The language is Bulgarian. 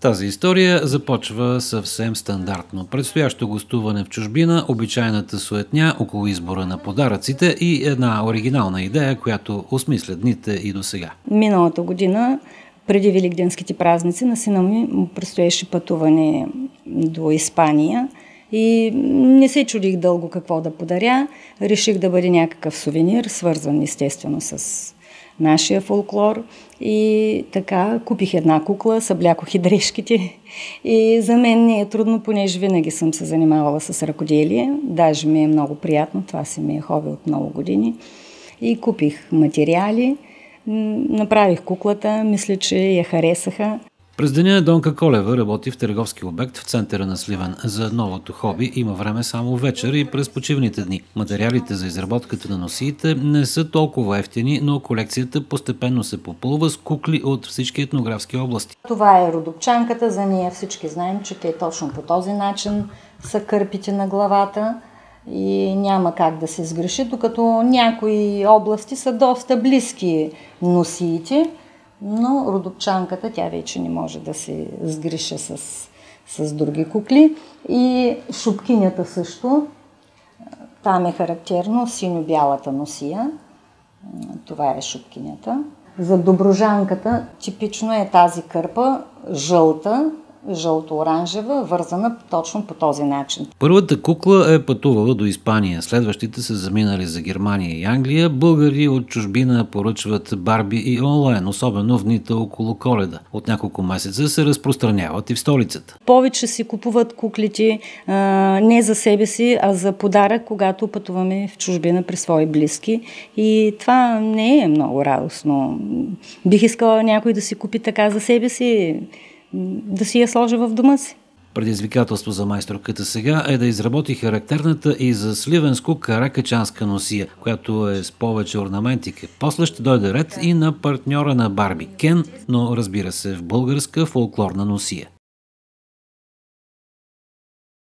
Тази история започва съвсем стандартно. Предстоящо гостуване в чужбина, обичайната суетня около избора на подаръците и една оригинална идея, която осмисля дните и до сега. Миналата година, преди Великденските празници, на сина ми му предстояше пътуване до Испания и не се чудих дълго какво да подаря. Реших да бъде някакъв сувенир, свързан естествено с нашия фолклор. И така купих една кукла, съблякох и дрежките. И за мен не е трудно, понеже винаги съм се занимавала с ръкоделие. Даже ми е много приятно, това си ми е хоби от много години. И купих материали, направих куклата, мисля, че я харесаха. През деня Донка Колева работи в търговски обект в центъра на Сливен. За новото хоби има време само вечер и през почивните дни. Материалите за изработката на носиите не са толкова ефтини, но колекцията постепенно се попълва с кукли от всички етнографски области. Това е родопчанката, за ние всички знаем, че те точно по този начин са кърпите на главата и няма как да се сгреши, докато някои области са доста близки носиите но родопчанката, тя вече не може да се сгриша с, с други кукли. И шупкинята също, там е характерно синьо-бялата носия. Това е шупкинята. За доброжанката типично е тази кърпа, жълта, жълто-оранжева, вързана точно по този начин. Първата кукла е пътувала до Испания, следващите са заминали за Германия и Англия. Българи от чужбина поръчват барби и онлайн, особено в дните около коледа. От няколко месеца се разпространяват и в столицата. Повече си купуват куклите а, не за себе си, а за подарък, когато пътуваме в чужбина при свои близки. И това не е много радостно. Бих искала някой да си купи така за себе си да си я сложа в дома си. Предизвикателство за майсторката сега е да изработи характерната и за сливенско каракачанска носия, която е с повече орнаментика. После ще дойде ред и на партньора на Барби Кен, но разбира се в българска фолклорна носия.